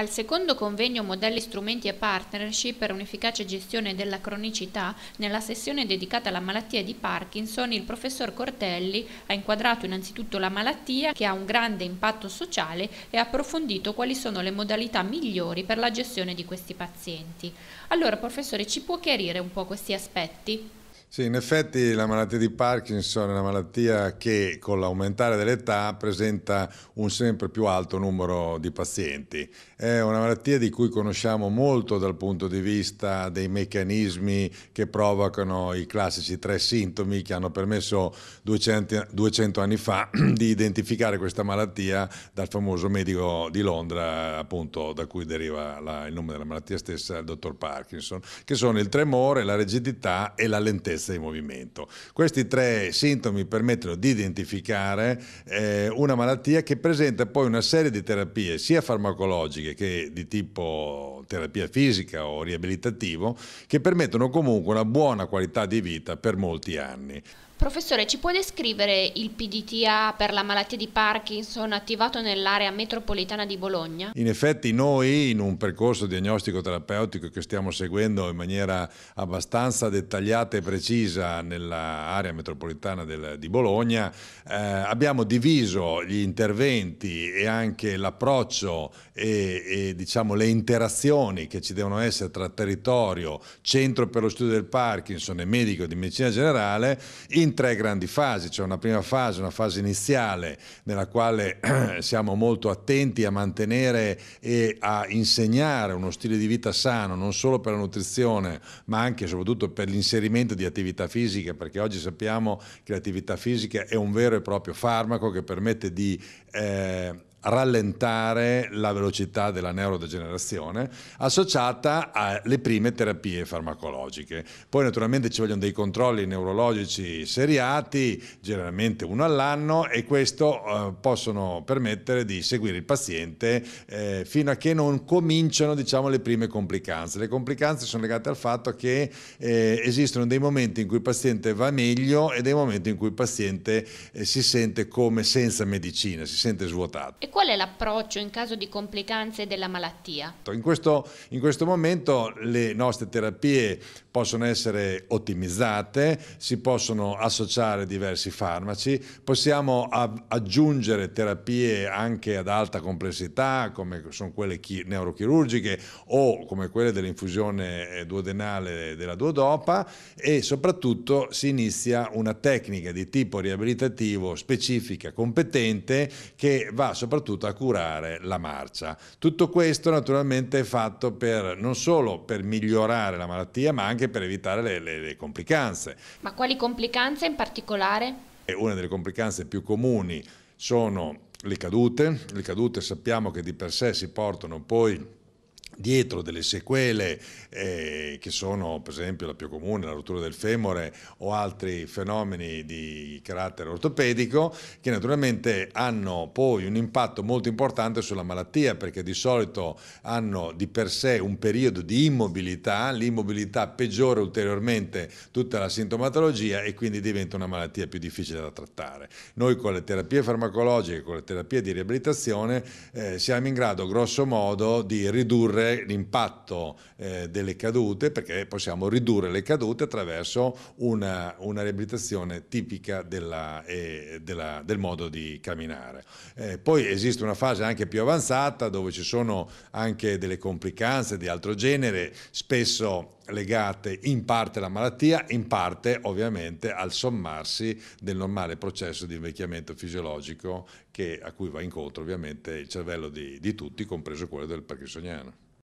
Al secondo convegno Modelli, strumenti e partnership per un'efficace gestione della cronicità, nella sessione dedicata alla malattia di Parkinson, il professor Cortelli ha inquadrato innanzitutto la malattia che ha un grande impatto sociale e ha approfondito quali sono le modalità migliori per la gestione di questi pazienti. Allora, professore, ci può chiarire un po' questi aspetti? Sì, in effetti la malattia di Parkinson è una malattia che con l'aumentare dell'età presenta un sempre più alto numero di pazienti. È una malattia di cui conosciamo molto dal punto di vista dei meccanismi che provocano i classici tre sintomi che hanno permesso 200, 200 anni fa di identificare questa malattia dal famoso medico di Londra, appunto da cui deriva la, il nome della malattia stessa, il dottor Parkinson, che sono il tremore, la rigidità e la lentezza debolezza di movimento. Questi tre sintomi permettono di identificare eh, una malattia che presenta poi una serie di terapie sia farmacologiche che di tipo terapia fisica o riabilitativo che permettono comunque una buona qualità di vita per molti anni. Professore, ci può descrivere il PDTA per la malattia di Parkinson attivato nell'area metropolitana di Bologna? In effetti noi in un percorso diagnostico terapeutico che stiamo seguendo in maniera abbastanza dettagliata e precisa nell'area metropolitana del, di Bologna eh, abbiamo diviso gli interventi e anche l'approccio e, e diciamo, le interazioni che ci devono essere tra territorio, centro per lo studio del Parkinson e medico di medicina generale in in tre grandi fasi, c'è cioè una prima fase, una fase iniziale nella quale siamo molto attenti a mantenere e a insegnare uno stile di vita sano, non solo per la nutrizione, ma anche e soprattutto per l'inserimento di attività fisica, perché oggi sappiamo che l'attività fisica è un vero e proprio farmaco che permette di... Eh, rallentare la velocità della neurodegenerazione associata alle prime terapie farmacologiche. Poi naturalmente ci vogliono dei controlli neurologici seriati, generalmente uno all'anno e questo eh, possono permettere di seguire il paziente eh, fino a che non cominciano diciamo, le prime complicanze. Le complicanze sono legate al fatto che eh, esistono dei momenti in cui il paziente va meglio e dei momenti in cui il paziente eh, si sente come senza medicina, si sente svuotato qual è l'approccio in caso di complicanze della malattia? In questo, in questo momento le nostre terapie possono essere ottimizzate, si possono associare diversi farmaci, possiamo aggiungere terapie anche ad alta complessità come sono quelle neurochirurgiche o come quelle dell'infusione eh, duodenale della duodopa e soprattutto si inizia una tecnica di tipo riabilitativo specifica, competente che va soprattutto soprattutto a curare la marcia. Tutto questo naturalmente è fatto per, non solo per migliorare la malattia ma anche per evitare le, le, le complicanze. Ma quali complicanze in particolare? Una delle complicanze più comuni sono le cadute, le cadute sappiamo che di per sé si portano poi dietro delle sequele eh, che sono per esempio la più comune, la rottura del femore o altri fenomeni di carattere ortopedico che naturalmente hanno poi un impatto molto importante sulla malattia perché di solito hanno di per sé un periodo di immobilità, l'immobilità peggiora ulteriormente tutta la sintomatologia e quindi diventa una malattia più difficile da trattare. Noi con le terapie farmacologiche, con le terapie di riabilitazione eh, siamo in grado grosso modo di ridurre l'impatto eh, delle cadute, perché possiamo ridurre le cadute attraverso una, una riabilitazione tipica della, eh, della, del modo di camminare. Eh, poi esiste una fase anche più avanzata dove ci sono anche delle complicanze di altro genere, spesso legate in parte alla malattia, in parte ovviamente al sommarsi del normale processo di invecchiamento fisiologico che, a cui va incontro ovviamente il cervello di, di tutti, compreso quello del parkinsoniano.